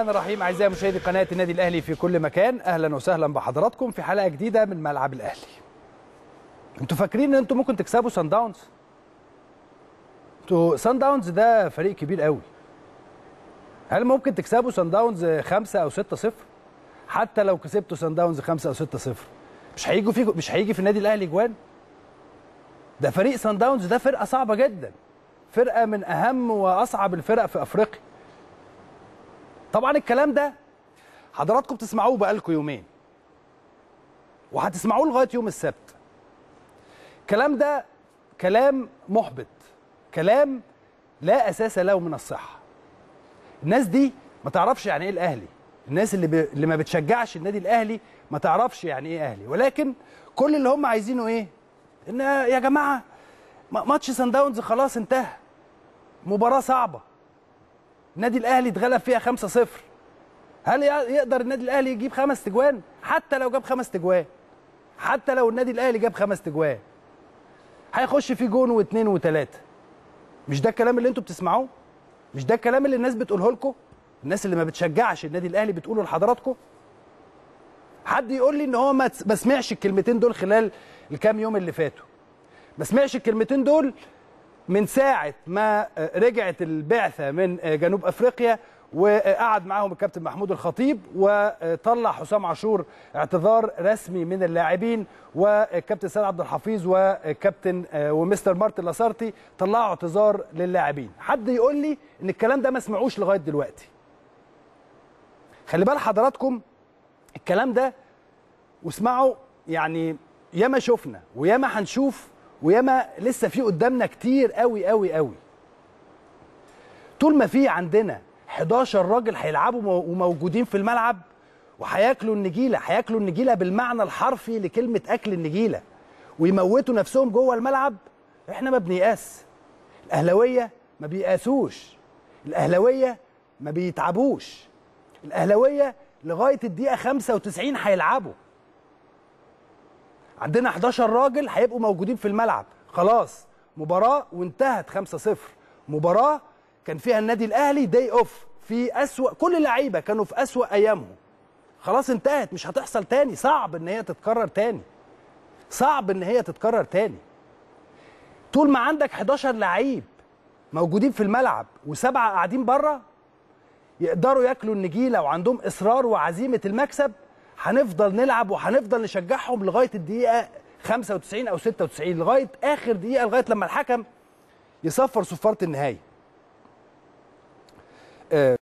الرحمن الرحيم اعزائي مشاهدي قناه النادي الاهلي في كل مكان اهلا وسهلا بحضراتكم في حلقه جديده من ملعب الاهلي انتوا فاكرين ان انتوا ممكن تكسبوا سان داونز انتوا سان داونز ده فريق كبير قوي هل ممكن تكسبوا سان داونز 5 او 6 0 حتى لو كسبتوا سان داونز 5 او 6 0 مش هيجوا في مش هيجي في النادي الاهلي جوان ده فريق سان داونز ده فرقه صعبه جدا فرقه من اهم واصعب الفرق في افريقيا طبعا الكلام ده حضراتكم بتسمعوه بقالكم يومين وهتسمعوه لغايه يوم السبت الكلام ده كلام محبط كلام لا اساس له من الصحه الناس دي ما تعرفش يعني ايه الاهلي الناس اللي, ب... اللي ما بتشجعش النادي الاهلي ما تعرفش يعني ايه اهلي ولكن كل اللي هم عايزينه ايه ان يا جماعه ماتش سان داونز خلاص انتهى مباراه صعبه النادي الاهلي اتغلب فيها 5-0 هل يقدر النادي الاهلي يجيب خمس تجوان حتى لو جاب خمس تجوان حتى لو النادي الاهلي جاب خمس تجوان هيخش في جون واثنين وثلاثه مش ده الكلام اللي انتوا بتسمعوه مش ده الكلام اللي الناس بتقوله لكم الناس اللي ما بتشجعش النادي الاهلي بتقوله لحضراتكم حد يقول لي ان هو ما سمعش الكلمتين دول خلال الكام يوم اللي فاتوا ما سمعش الكلمتين دول من ساعه ما رجعت البعثه من جنوب افريقيا وقعد معاهم الكابتن محمود الخطيب وطلع حسام عاشور اعتذار رسمي من اللاعبين والكابتن سيد عبد الحفيظ وكابتن ومستر مارتن لاسارتي طلعوا اعتذار للاعبين حد يقول لي ان الكلام ده ما سمعوش لغايه دلوقتي خلي بال حضراتكم الكلام ده واسمعوا يعني ياما شفنا وياما هنشوف وياما لسه في قدامنا كتير قوي قوي قوي طول ما في عندنا 11 راجل هيلعبوا وموجودين في الملعب وهياكلوا النجيله هياكلوا النجيله بالمعنى الحرفي لكلمه اكل النجيله ويموتوا نفسهم جوه الملعب احنا ما بنيأس الاهلاويه ما بيقاسوش الاهلاويه ما بيتعبوش الاهلاويه لغايه الدقيقه 95 هيلعبوا عندنا 11 راجل هيبقوا موجودين في الملعب خلاص مباراه وانتهت 5-0 مباراه كان فيها النادي الاهلي داي اوف في اسوا كل اللعيبه كانوا في اسوا ايامهم خلاص انتهت مش هتحصل تاني صعب ان هي تتكرر تاني صعب ان هي تتكرر تاني طول ما عندك 11 لعيب موجودين في الملعب وسبعه قاعدين بره يقدروا ياكلوا النجيله وعندهم اصرار وعزيمه المكسب هنفضل نلعب وهنفضل نشجعهم لغايه الدقيقه 95 او 96 لغايه اخر دقيقه لغايه لما الحكم يصفر صفاره النهايه آه،